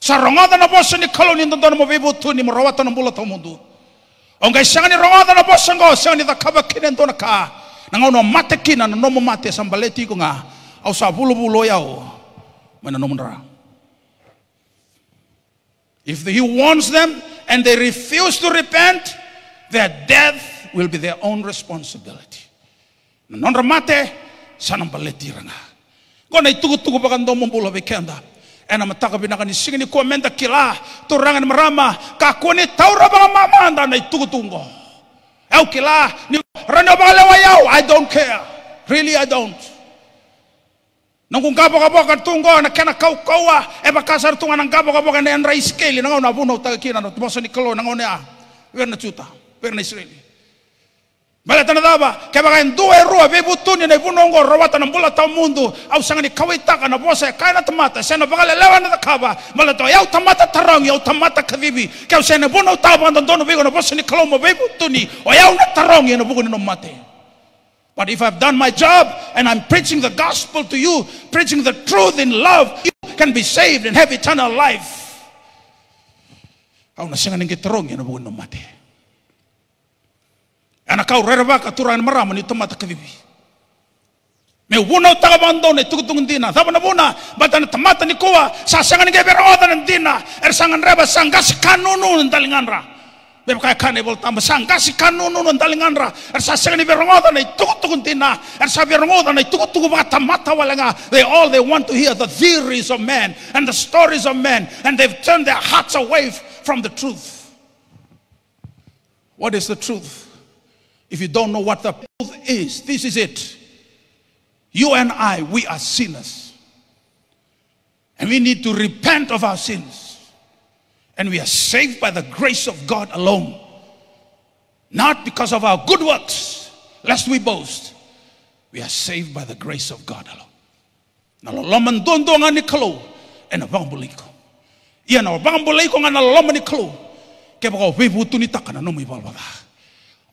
S1: Sa rongada na ni ni mo bebo tu ni na tau mundu. ni rongada na ni takaba kina ka. mate kina na nomo mate sambale tiko nga. Au sa bulu bulu yao. Mana nomo If he warns them and they refuse to repent, their death will be their own responsibility. Non ramate, sanam kona itugu tugu bagan dong mumbula bekenda ena mataka binaka ni singini ko menda kila turangan marama ka kone taura baga mama anda na itugu tungo eu kila ni rano baga lewa yau I don't care really I don't Nangkung gabo gabo kan tunggo na kena kau kawa e bakasar tunga nang gabo gabo kan na rai skeli nangau na buno tagakina no tumoso ni kelo nangau ne a wer na chuta wer na israeli Bala daba dava, ke baga ndu e rua ve butuni ne bunongo rovata na mbula tau mundu, au sanga ni kawitaka na bose kaina tamata, se na bagale lewa na kava, bala to yau tamata tarang, yau tamata kavivi, ke se ne bono tava na dono vego na bose ni kalomo ve butuni, o yau na tarang ye na buguni no mate. But if I've done my job and I'm preaching the gospel to you, preaching the truth in love, you can be saved and have eternal life. Au na sanga ni tarang ye na buguni no mate kau me bando ne dina ni kuwa sa sangan odan dina er sangan reba sanggas kanunu ndalingan ra kane bol sanggas kanunu ndalingan ra er sa sangan odan ne dina er sa odan ne mata walanga they all they want to hear the theories of men and the stories of men and they've turned their hearts away from the truth what is the truth if you don't know what the truth is, this is it. You and I, we are sinners. And we need to repent of our sins. And we are saved by the grace of God alone. Not because of our good works, lest we boast. We are saved by the grace of God alone. Nalalaman doon doon nga ni kalo, e nabambulay ko. Iyan nabambulay ko nga nalalaman ni kalo, kaya baka wibuto tunita ka na may balbaba.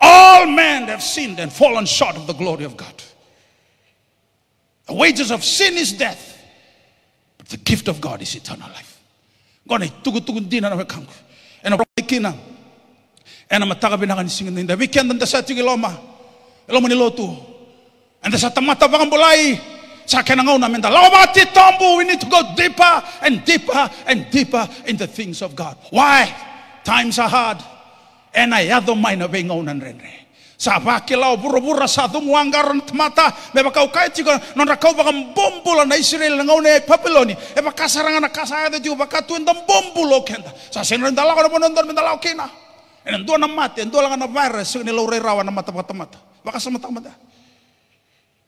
S1: All men have sinned and fallen short of the glory of God. The wages of sin is death, but the gift of God is eternal life. And i din na kang. Ena roikina. Ena singin Weekend nda sa tigi loma. Loma lotu. And sa tamata bangang bulay. Sa kenangaw namin da. tombo. We need to go deeper and deeper and deeper in the things of God. Why? Times are hard. enayado maina bengaunan renre. Sabaki lau buru-buru satu muanggaran mata. beba kau kai juga non kau bakam bombul na Israel ngau ne e baka sarangan kasaya de juga baka tuin bombul okenda sa sen rendah lau kono nonton minta lau kena en dua na mati en dua langan virus ni lore rawan na mata mata mata baka sama mata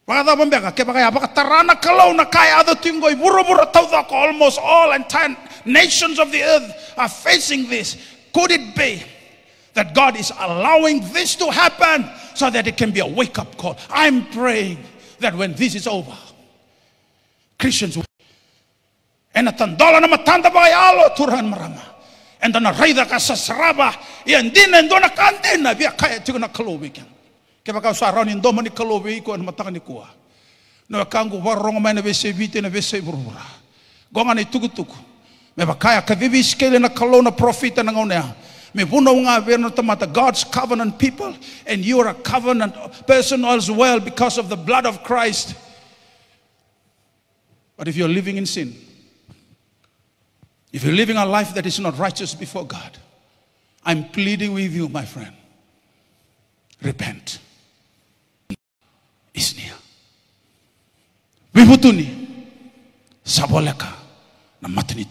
S1: baka apa pembeka ke baka ya, baka tarana kalau na kai ada tinggoi buru-buru tau tak almost all and ten nations of the earth are facing this could it be that God is allowing this to happen so that it can be a wake up call. I'm praying that when this is over, Christians will. And and na raida ka sa saraba yan din and na kantin na biya kaya tigo na kalobi kan kaya ka sa ron indo man kalobi ko an mata ni kuwa na kangu warong man na bese bite na bese burura gonga ni tugutuku me bakaya ka vivis kele na kalona profita na ngone we're God's covenant people, and you are a covenant person as well because of the blood of Christ. But if you're living in sin, if you're living a life that is not righteous before God, I'm pleading with you, my friend. Repent. It's near. Vivutuni. Saboleka. Namatini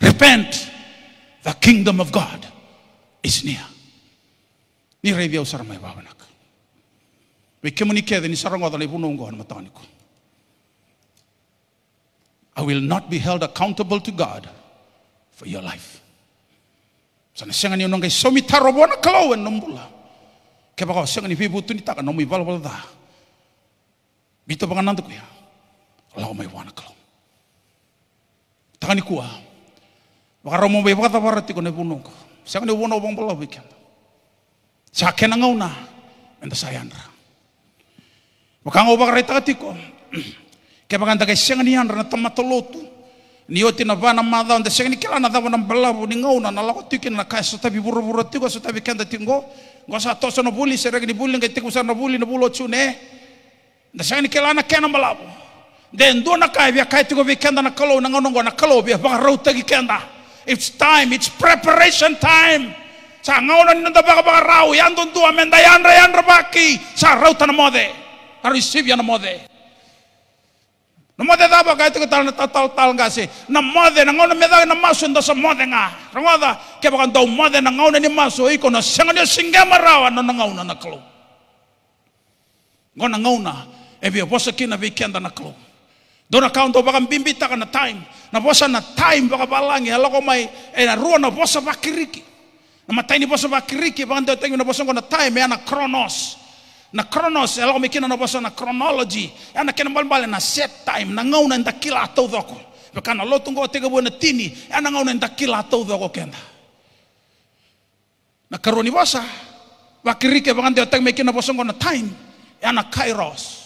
S1: Repent. The kingdom of God is near. Ni rei vya usara mai nak. We communicate ni kede ni sarangoda le puno ungo I will not be held accountable to God for your life. Sana senga ni unongai somi tarobona kalau en nombula. Kepa kau senga ni vibu tu ni taka nombi bal bal da. Bito panganan tu kuya. Lau mai wana kalau. Takani kuah. Wakaromo be pakata parati kone punungko. Sanga ne wono bang pala bikem. Sakena ngauna. Enta sayandra. Wakango bakarita katiko. Kepakanta kai senga ni andra na tamatolotu. Ni oti na vana madha onda senga ni kela na dhava na balavu ni ngauna na lako tiki na kai sotabi buru buru tiko sotabi kenda tingo. Ngosa tosa na buli serega ni buli ngai tiku na buli na bulo chune. Na senga ni kela na kena balavu. Den dona kai via kai tiko vi kenda na kalo na ngonongo na kalo via bakaro ki kenda. It's time. It's preparation time. Sa ngawon nanda baka baka raw yan tuntu amen dayan rayan rabaki sa raw tanamode. na receive yan amode. Namode da ba kaya tukital na tatal tal nga si namode na ngawon medag na masun da sa mode nga. Rangoda kaya baka daw mode na ngawon ni maso iko na singani singgama rawan na ngawon na naklo. Ngawon na ngawon na ebi oposa kina vikenda na klo. Do na kaunto bakam bimbita time. Na na time baka balangi. Hala ko may eh, na ruwa na posa bakiriki. Na matay ni posa bakiriki. Baka ndo tengo na ko na time. e na chronos. Na chronos. Hala ko may na na chronology. e na kinambal-bal na set time. Na ngaw na yung dakila ataw doko. Baka na lotong ko tiga buwan tini. e na ngaw na yung dakila ataw doko kenda. Na karuni Bakiriki. Baka ndo tengo may kina ko na time. e na kairos.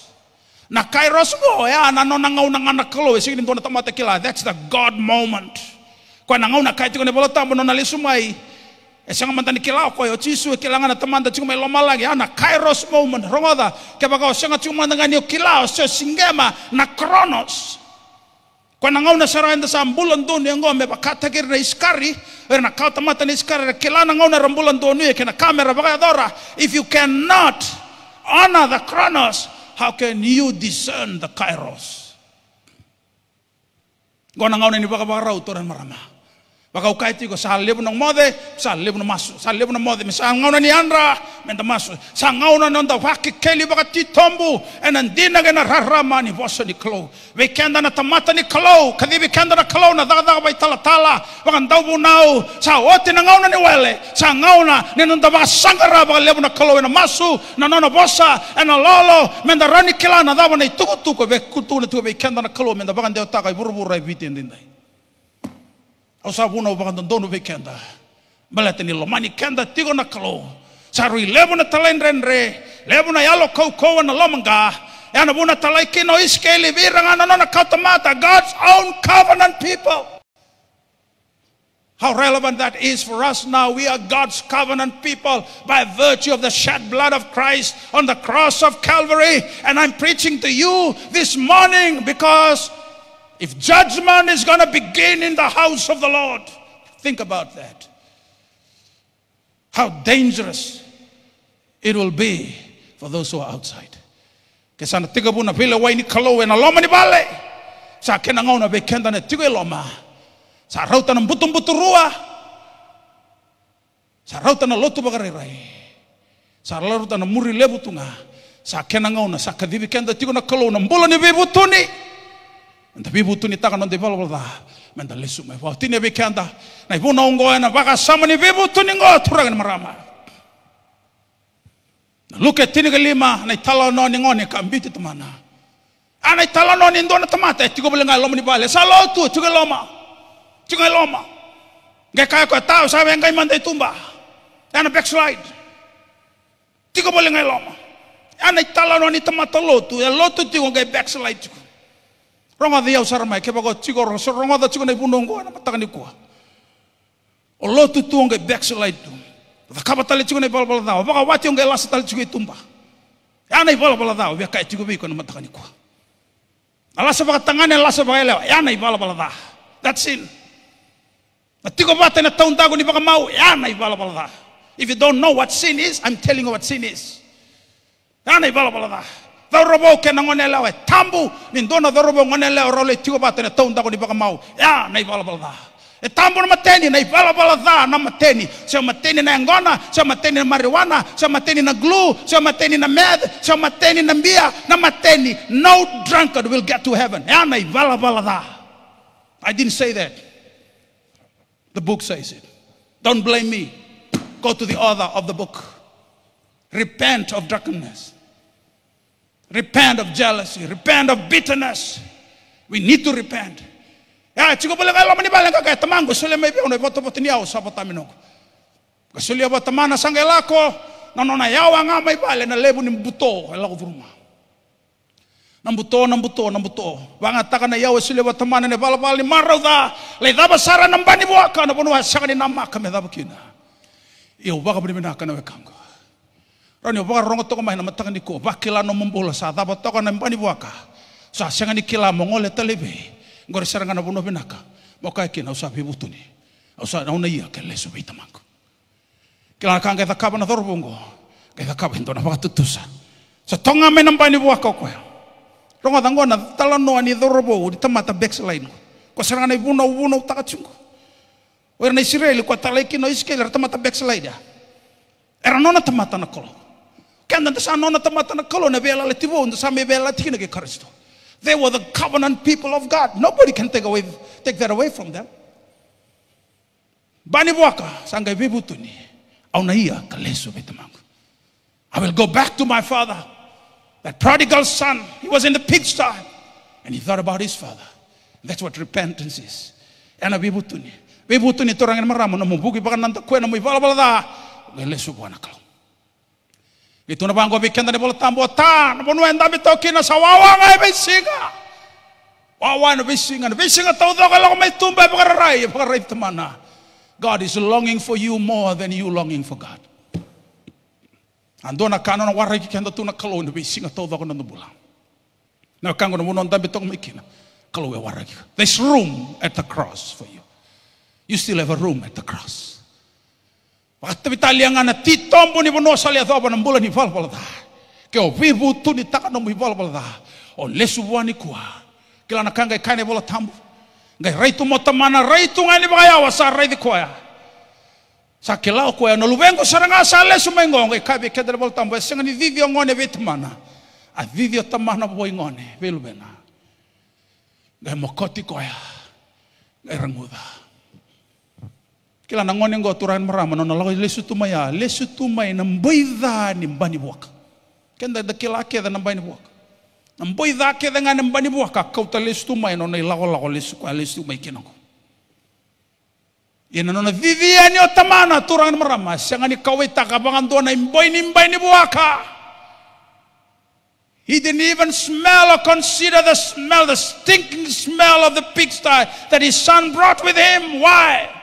S1: Na kairos mo, ya, no ngau na ngana kalo, esi ya, ni tona tamata tekila, that's the God moment. Kwa na ngau na kai tiko ne Bolota, mo na lesu mai, esi ya, nga mantani kila ko yo ya, chisu kila ngana tamanda chung mai loma lagi, na kairos moment, rongoda, ke baka o senga chung manda ngani kila o se singema na kronos. Kwa na ngau na sa da sambulan doni ngo baka takir na iskari, er na kau tamata ni iskari, kila na ngau na rambulan doon, ke na kamera baka dora, if you cannot honor the Kronos how can you discern the kairos? Gua nangaw na ni baka baka raw turan marama. Baka ukai tiko sa lebo nong mode, sa lebo nong masu, sa lebo nong mode, sa ngau ni andra, men masu, sa ngau na nonda waki keli baka ti tombu, enan dina ge na rarama ni voso ni klo, we kenda na tamata ni klo, kadi we kenda na klo na daga daga bai tala tala, baka ndau nau, sa oti na ngau na ni wele, sa ngau na ni nonda baka sangara baka lebo na klo na masu, na nona vosa, ena lolo, men rani kila na daba na i tuku tuku, we kutu na tuku we kenda na klo, men baka ndeo taka burubura viti ndindai. Osa sa wuna o wakandondonu ve kenda. Malete ni lomani kenda tigo na kalo. Sa lebu na talain renre. Lebu na yalo koukoua na lomanga. And wuna talai kino iskeli viranga na nona katamata. God's own covenant people. How relevant that is for us now. We are God's covenant people by virtue of the shed blood of Christ on the cross of Calvary. And I'm preaching to you this morning because If judgment is going to begin in the house of the Lord, think about that. How dangerous it will be for those who are outside. Kesana tiga buna vile wai ni kalau na loma ni bale. Sa kena ngau na bekenda na tiga loma. Sa rautan na butum butu rua. Sa rautan na lotu bagare rai. Sa rautan na muri lebu Sa kena ngau na sa kadivi kenda tiga na kalau na mbolo ni bebutuni. Anda bibu people tuni taka non develop da. Men da lesu mai bawa tini be anda. Nai ibu na ungo baka sama ni people ni ngo turang na marama. Na luke tini kelima na italo no ni ngone kambiti temana. Ana ah, italo no ni ndona tamata eh, tiko beli ngai lom ni bale. Salo tu tiko loma. Tiko loma. Ngai kaya kwa tau sa be ngai mandai tumba. Ana backslide. Tiko beli ngai loma. Ana ah, italo no ni tamata lotu. Ya lotu tiko ngai backslide tiko. Roma dia ya usar mai kepa ya ko chiko ro sor Roma da chiko nei puno ngo na pataka ni kua. O lo tu tu ngai backslide tu. Da kapa chiko wati ngai lasa tali chiko itumba. Ya nai bal bal da, be kai chiko be na mataka ni kua. Ala sa ba tangane ala nah, sa Ya nai That's it. Na tiko bata na taun dago ni baka mau. Ya nai If you don't know what sin is, I'm telling you what sin is. Ya nai dhorobo ke na ngone lawe tambu ni ndona dhorobo ngone lawe role tio ba tene taunda ko ni baka mau ya na ibala bala e tambu na mateni na ibala bala da na mateni sio mateni na ngona sio mateni na marijuana sio mateni na glue sio mateni na meth sio mateni na mbia na mateni no drunkard will get to heaven ya na ibala bala da I didn't say that the book says it don't blame me go to the author of the book repent of drunkenness Repent of jealousy. Repent of bitterness. We need to repent. Yeah, na balen na buto vruma. na na Rani waka rongo toko mahina nama takani ko bakila no mumbula sa tapa toko na mpani waka. Sa senga ni kila mongole telebe, Ngore serangan na bono binaka, Moka eke usah usa pibutuni. na una ia ya, kele so bita Kila kang keta kapa na thorbongo. Keta kapa hinto ya. na waka tutusa. Sa tonga me nampani waka ya. Rongo tanggo na ni ani thorbo di tamata backslide ko. Ko serangan na ubuna utaka cungko. Wera na isirele ko talaiki no Israeli tamata backslide ya. Era nona tamata na kolong. kolona bela le tivo bela ke They were the covenant people of God. Nobody can take away take that away from them. Bani waka sangai bibutuni betamangu. I will go back to my father. That prodigal son, he was in the pigsty and he thought about his father. That's what repentance is. Ana bibutuni. Bibutuni torang maramo na mubugi bakan kalau. Itu na bango bikin tani bola tambo tan, bonu enda bitoki na sawawa ngai bisiga. Wawa na bisinga, na bisinga tau tau kalau mai tumbai pakarai, pakarai mana. God is longing for you more than you longing for God. Ando na kano na warai kikenda tu na kalau na bisinga tau tau na bula. Na kango na bonu enda bitok mikina, kalau we warai. There's room at the cross for you. You still have a room at the cross. Waktu kita lihat anak ti tombo ni bono sali atau apa nambula ni fal palata. dah. Kau vivu oh, tu ni taka nombi fal dah. O lesu buani kuah. Kila na kanga kane bola tambu. Ngai raitu mota mana raitu ngai ni bagaya wasa ray di ya. sakila aku ya nolubengo saranga lesu mengo ngai kabi kedar bola tambu. Esenga ni vivio ngone vitamana. A ah, vivio tamana boi ngone. Velu bena. Ngai mokoti Ngai Kila nangon ngo turan marama no nalago lesu tumaya, lesu tumay nambaidha ni mbani buaka. Kenda da kila ke da nambani buaka. Nambaidha ke da nga nambani buaka kauta lesu tumay no nai lago lago lesu kwa ah, lesu tumay kinango. Ina nona vivia ni otamana turan marama, sanga ni kawita kabangan do na imboy ni mbay ni buaka. Ah. He didn't even smell or consider the smell, the stinking smell of the pigsty that his son brought with him. Why?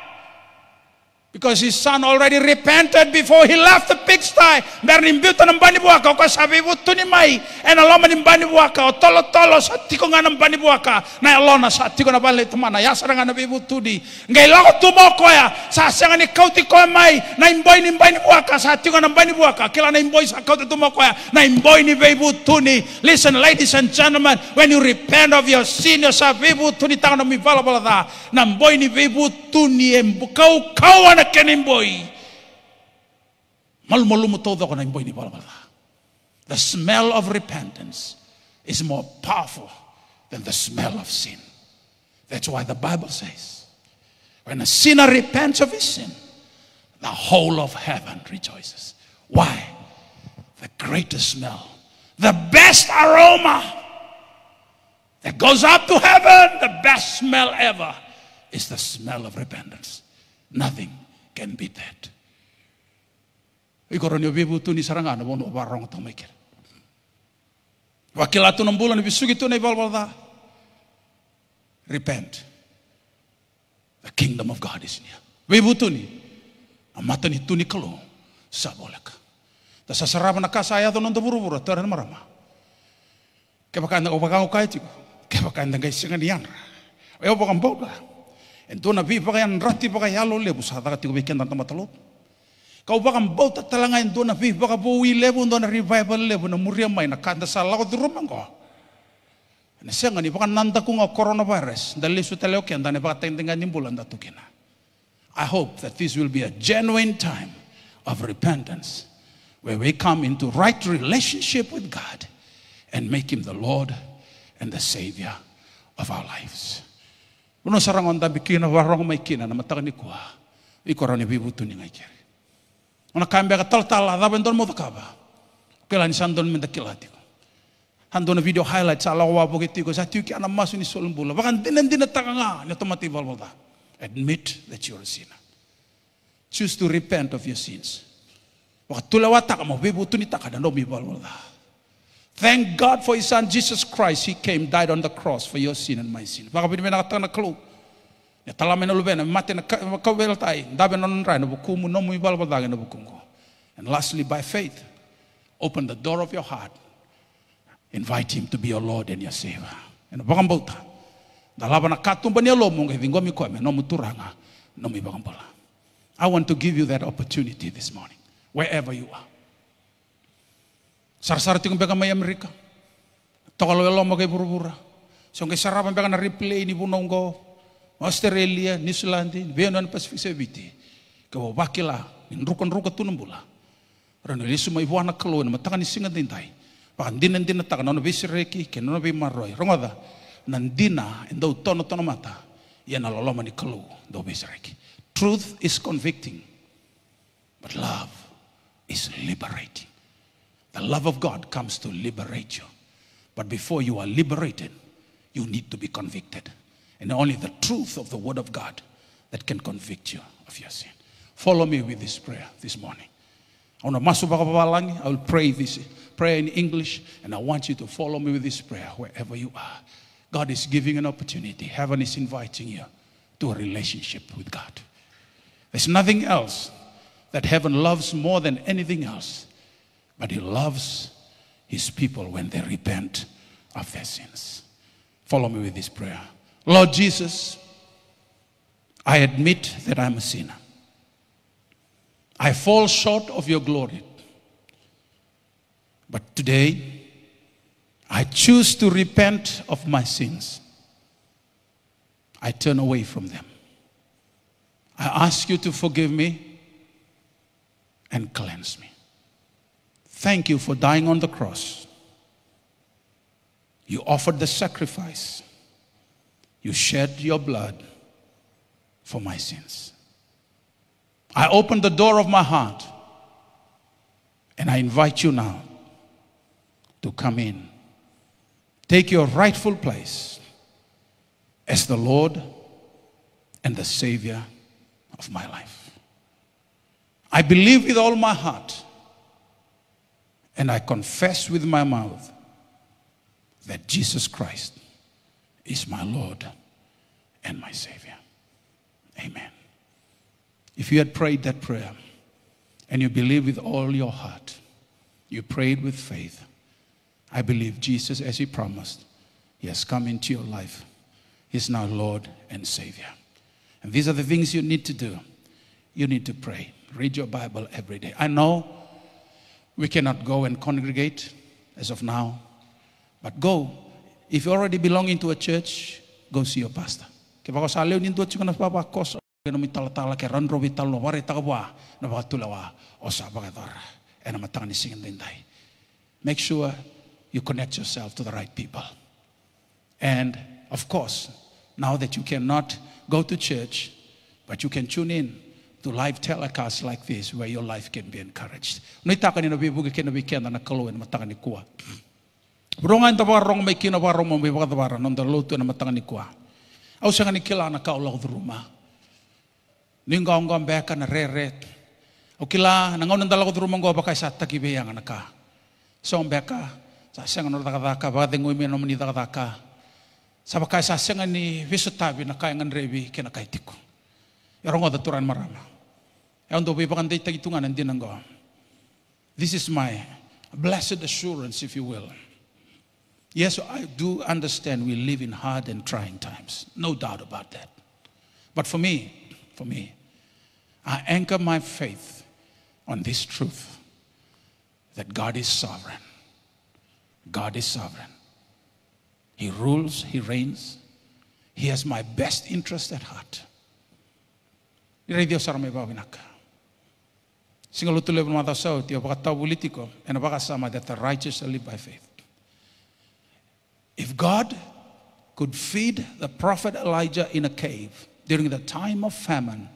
S1: Because his son already repented before he left the pigsty. Meron imbyuto ng banibuaka. Kwa sabi ito ni May. And aloma ni banibuaka. O tolo-tolo sa tiko nga ng banibuaka. Na alona ya sa tiko na bali tumana. Yasa na nga na bibuto di. Ngay lako tumoko ya. Sa asya nga ni kauti ko May. Na imboy ni banibuaka. Sa tiko ng banibuaka. Kila na imboy sa kauti tumoko ya. Na imboy ni bibuto ni. Listen ladies and gentlemen. When you repent of your sin. Yo sa bibuto ni tao na mibala balada. Na imboy ni bibuto ni. kau ken boy. Mal molumutoda ko na boy ni palamada. The smell of repentance is more powerful than the smell of sin. That's why the Bible says, when a sinner repents of his sin, the whole of heaven rejoices. Why? The greatest smell, the best aroma that goes up to heaven, the best smell ever, is the smell of repentance. Nothing can be that. I yo bibu tu ni sarangana bono barong tong mikir. Wakil atu enam bulan lebih sugi tu Repent. The kingdom of God is near. Bibu tu ni. Amata ni tu ni kalau sabolek. Tasa saraba nakasa ayat tu nonton buru buru teran marama. Kepakan nak opakang ukai tu. Kepakan dengan singan dianra. Ayo bukan Entona pi pakai an rati pakai halo le busa taka tiku bikin tama matalo. Kau pakam bau tak talanga entona pi pakai bau ilebu entona revival lebu na muria mai na kanda salah kau turun kau. Na siya nga ni pakai nanda kunga coronavirus dali su teleo kian tani pakai tengtengan nimbulan datu kena. I hope that this will be a genuine time of repentance where we come into right relationship with God and make him the Lord and the Savior of our lives. sarang onta tabi kina rong ma ikina na matakan ah. ni kuwa. Iko rani bibu tuni ngai kiri. Uno kambe ka tal tal da ben mo kaba. Kela ni sandon men Hando Handon video highlight sa lawa bo kiti ko sa tiki ana masu ni solum bula. Bakan dinan taka takanga ni tomati bal bal Admit that you are a sinner. Choose to repent of your sins. Waktu lewat tak mau bibu tuni ni tak ada no bal bal Thank God for His Son Jesus Christ. He came, died on the cross for your sin and my sin. Baka na luben, mati na kawel tayo. Dabi na nanray, nabukumu, nomu ibalbadagi nabukungo. And lastly, by faith, open the door of your heart. Invite Him to be your Lord and your Savior. And bakambota, dalaba na katumba niya lomo, ngayingo mi no muturanga no nomu ibakambola. I want to give you that opportunity this morning, wherever you are. Sarsarating pega maya Amerika. Tokalo elo mo pura So Song kay sarapan pega na replay ni ngo. Australia, New Zealand, Vietnam Pacific Sebiti. Kau bakila, nrukon ruka bula. Rano lisu mai buana kalau na matangan isingan tintai. Pakan dinan dinan takan nono besi reki, kenono bi marroi. Rongoda, nandina endau tono tono mata. Ia na loloma ni kalau, do besi reki. Truth is convicting, but love is liberating. The love of God comes to liberate you. But before you are liberated, you need to be convicted. And only the truth of the Word of God that can convict you of your sin. Follow me with this prayer this morning. I will pray this prayer in English, and I want you to follow me with this prayer wherever you are. God is giving an opportunity. Heaven is inviting you to a relationship with God. There's nothing else that heaven loves more than anything else but he loves his people when they repent of their sins. Follow me with this prayer. Lord Jesus, I admit that I'm a sinner. I fall short of your glory. But today, I choose to repent of my sins. I turn away from them. I ask you to forgive me and cleanse me. Thank you for dying on the cross. You offered the sacrifice. You shed your blood for my sins. I open the door of my heart and I invite you now to come in. Take your rightful place as the Lord and the Savior of my life. I believe with all my heart and I confess with my mouth that Jesus Christ is my Lord and my Savior. Amen. If you had prayed that prayer and you believe with all your heart, you prayed with faith, I believe Jesus, as He promised, He has come into your life. He's now Lord and Savior. And these are the things you need to do. You need to pray. Read your Bible every day. I know we cannot go and congregate as of now. But go. If you already belong into a church, go see your pastor. papa Na osa Make sure you connect yourself to the right people. And of course, now that you cannot go to church, but you can tune in to live telecast like this where your life can be encouraged. Noi taka ni nabi ke kena bikena na kaluen matanga ni kuwa. Rongan tapa rong mai kina pa rong mai tapa lotu na ni kuwa. Au sanga ni kila na kau ma. rumah. Ninga onga beka na reret. Au kila na ngau nan dalau rumah ngong baka sa ki be yang na ka. So beka sa sanga no taka daka ba ding mi no meni daka daka. Sa baka sa sanga ni visutabi na kai ngan rebi kena kai tiku. Yarongo daturan marama. And the papakan day tagitungan nandinan ko. This is my blessed assurance, if you will. Yes, I do understand we live in hard and trying times. No doubt about that. But for me, for me, I anchor my faith on this truth that God is sovereign. God is sovereign. He rules, He reigns. He has my best interest at heart. Ray Dios arame Singa lutule pun mata sau, tiap pakatau politiko, that the righteous shall live by faith. If God could feed the prophet Elijah in a cave during the time of famine,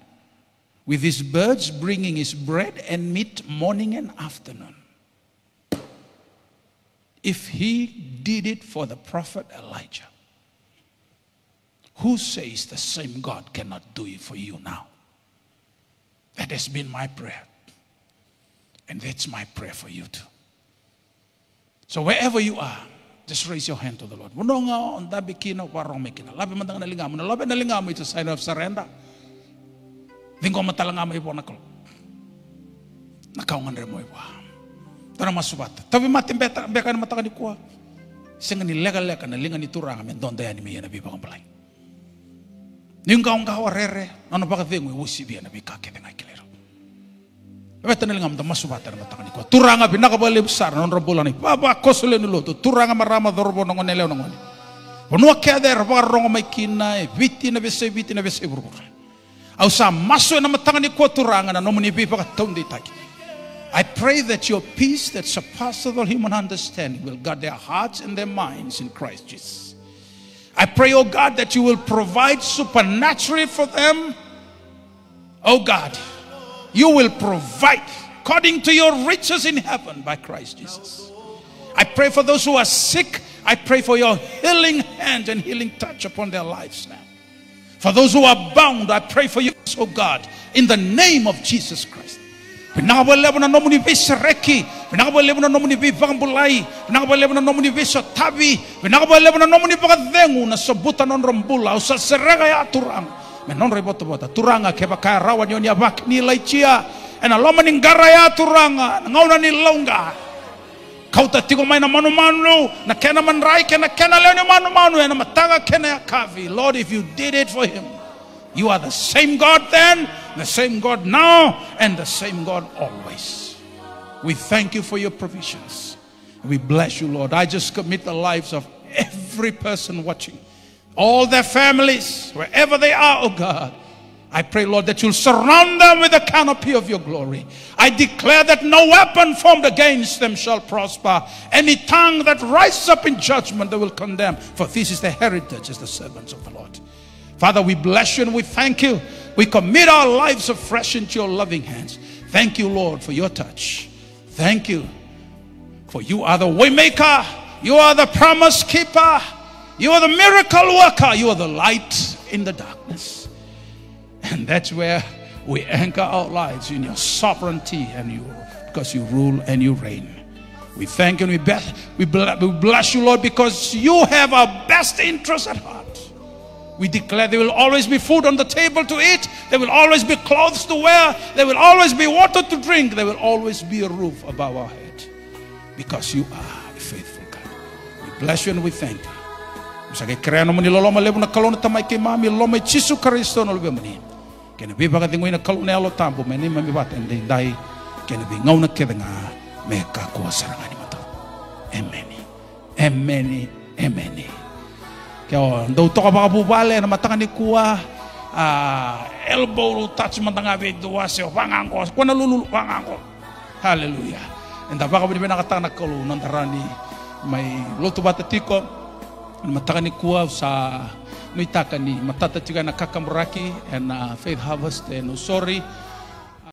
S1: with his birds bringing his bread and meat morning and afternoon. If he did it for the prophet Elijah, who says the same God cannot do it for you now? That has been my prayer. And that's my prayer for you too. So wherever you are, just raise your hand to the Lord. Munonga on tabi kina warong mekina. Labi matang nalinga mo. Labi nalinga It's a sign of surrender. Dingko matalanga mo ipo nakol. Nakaungan rin mo ipo. Tara masubat. Tabi matim bekan matakan ikuwa. Sengan ni leka-leka na lingan iturang amin. Don't daya ni miya na bibakang palay. Yung kaong kawa rere. Ano pa kating? Uwusi biya na bikakit ng kilero. Weta nila ngam damas subata na matangani ko. Turanga binakabali besar non rombolan ni. Baba kosule nulo to. Turanga marama dorbo nongon nila nongon. Onua kaya der barong may kina eh, viti na bese viti na bese burbur. Au sa maso na matangani ko turanga na nomuni bipa ka taon ditaki. I pray that your peace that surpasses all human understanding will guard their hearts and their minds in Christ Jesus. I pray, oh God, that you will provide supernaturally for them. Oh God you will provide according to your riches in heaven by Christ Jesus. I pray for those who are sick. I pray for your healing hand and healing touch upon their lives now. For those who are bound, I pray for you, oh God, in the name of Jesus Christ. Vinawalevana nomuni visereki, nomuni nomuni nomuni menonre boto bota turanga keba rawa ni onia bak ni laichia ena loma ni ya turanga ngauna ni longa kau ta tigo mai na manu manu na kena man rai kena kena leo ni manu manu ena matanga kena ya kavi Lord if you did it for him you are the same God then the same God now and the same God always we thank you for your provisions we bless you Lord I just commit the lives of every person watching all their families, wherever they are, oh God. I pray, Lord, that you'll surround them with the canopy of your glory. I declare that no weapon formed against them shall prosper. Any tongue that rises up in judgment, they will condemn. For this is the heritage as the servants of the Lord. Father, we bless you and we thank you. We commit our lives afresh into your loving hands. Thank you, Lord, for your touch. Thank you, for you are the waymaker. You are the promise keeper. You are the miracle worker. You are the light in the darkness. And that's where we anchor our lives in your sovereignty and you, because you rule and you reign. We thank and we bless, we bless you, Lord, because you have our best interest at heart. We declare there will always be food on the table to eat. There will always be clothes to wear. There will always be water to drink. There will always be a roof above our head because you are a faithful God. We bless you and we thank you. Misage kreano mani loloma lebu na kalona tamai ke mami loma cisu kristo no lebe mani. Kena bi baga tingui na e alo tambo meni mami batendai. ndai dai kena bi ngau na kedenga me kakua sarangani mato. Emeni, emeni, emeni. Kau ndau toka baga bubale na matanga ni kua ah elbow lu touch mantang abe dua se wangango kona lulu wangango. Haleluya. Entah baga bi bena katana kalu nantarani mai lotu bata tiko. matakani kuwa sa noitakani matata chiga na kakamuraki and uh, faith harvest and oh, sorry